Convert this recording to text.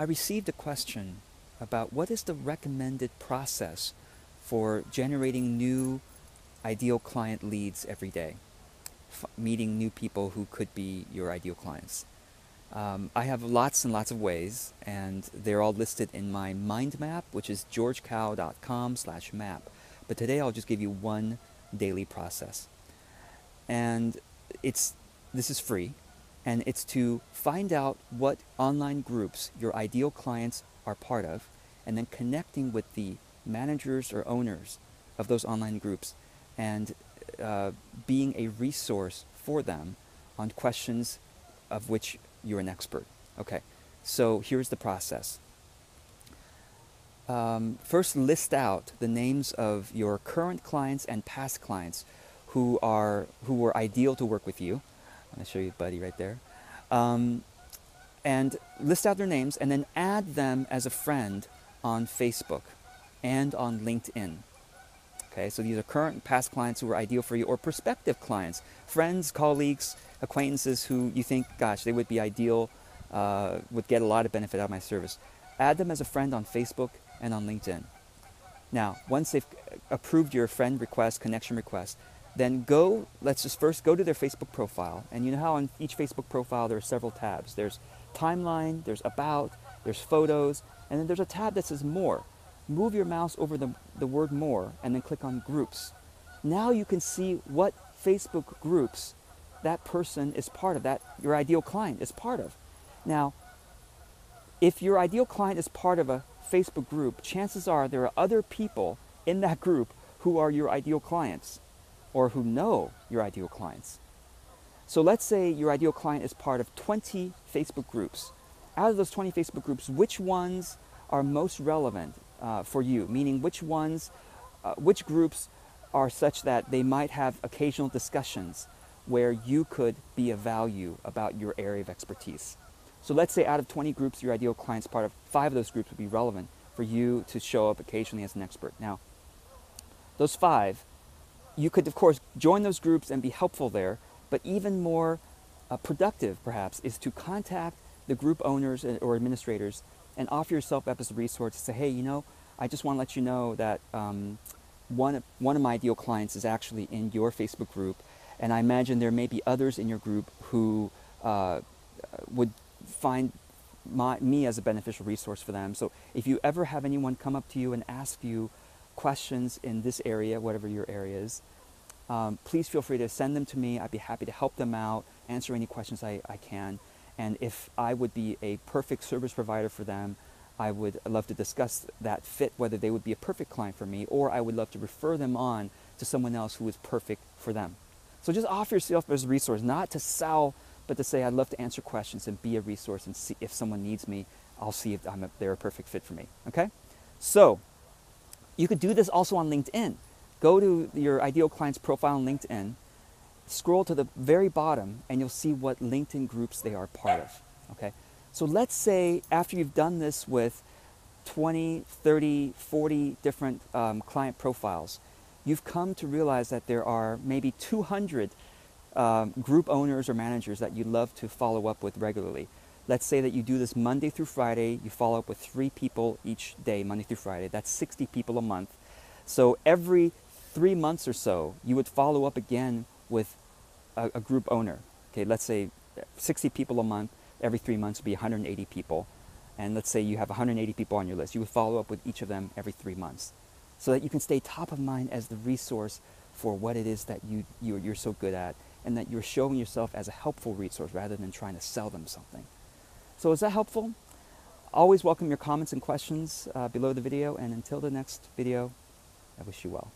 I received a question about what is the recommended process for generating new ideal client leads every day, meeting new people who could be your ideal clients. Um, I have lots and lots of ways, and they're all listed in my mind map, which is georgecow.com slash map. But today I'll just give you one daily process. And it's this is free and it's to find out what online groups your ideal clients are part of, and then connecting with the managers or owners of those online groups and uh, being a resource for them on questions of which you're an expert. Okay, so here's the process. Um, first, list out the names of your current clients and past clients who are who were ideal to work with you I'm going to show you Buddy right there. Um, and list out their names and then add them as a friend on Facebook and on LinkedIn. Okay, so these are current and past clients who are ideal for you or prospective clients, friends, colleagues, acquaintances who you think, gosh, they would be ideal, uh, would get a lot of benefit out of my service. Add them as a friend on Facebook and on LinkedIn. Now, once they've approved your friend request, connection request, then go, let's just first go to their Facebook profile. And you know how on each Facebook profile there are several tabs there's timeline, there's about, there's photos, and then there's a tab that says more. Move your mouse over the, the word more and then click on groups. Now you can see what Facebook groups that person is part of, that your ideal client is part of. Now, if your ideal client is part of a Facebook group, chances are there are other people in that group who are your ideal clients or who know your ideal clients. So let's say your ideal client is part of 20 Facebook groups. Out of those 20 Facebook groups, which ones are most relevant uh, for you? Meaning, which ones, uh, which groups are such that they might have occasional discussions where you could be a value about your area of expertise? So let's say out of 20 groups, your ideal client's part of five of those groups would be relevant for you to show up occasionally as an expert. Now, those five, you could, of course, join those groups and be helpful there, but even more uh, productive, perhaps, is to contact the group owners or administrators and offer yourself up as a resource to say, hey, you know, I just want to let you know that um, one, of, one of my ideal clients is actually in your Facebook group, and I imagine there may be others in your group who uh, uh would find my, me as a beneficial resource for them. So if you ever have anyone come up to you and ask you, questions in this area, whatever your area is, um, please feel free to send them to me. I'd be happy to help them out, answer any questions I, I can. And if I would be a perfect service provider for them, I would love to discuss that fit, whether they would be a perfect client for me, or I would love to refer them on to someone else who is perfect for them. So just offer yourself as a resource, not to sell, but to say, I'd love to answer questions and be a resource and see if someone needs me, I'll see if I'm a, they're a perfect fit for me. Okay? So, you could do this also on LinkedIn. Go to your ideal client's profile on LinkedIn, scroll to the very bottom, and you'll see what LinkedIn groups they are part of. Okay? So let's say after you've done this with 20, 30, 40 different um, client profiles, you've come to realize that there are maybe 200 um, group owners or managers that you love to follow up with regularly. Let's say that you do this Monday through Friday, you follow up with three people each day, Monday through Friday. That's 60 people a month. So every three months or so, you would follow up again with a, a group owner. Okay, let's say 60 people a month, every three months would be 180 people. And let's say you have 180 people on your list. You would follow up with each of them every three months so that you can stay top of mind as the resource for what it is that you, you're, you're so good at and that you're showing yourself as a helpful resource rather than trying to sell them something. So is that helpful? Always welcome your comments and questions uh, below the video. And until the next video, I wish you well.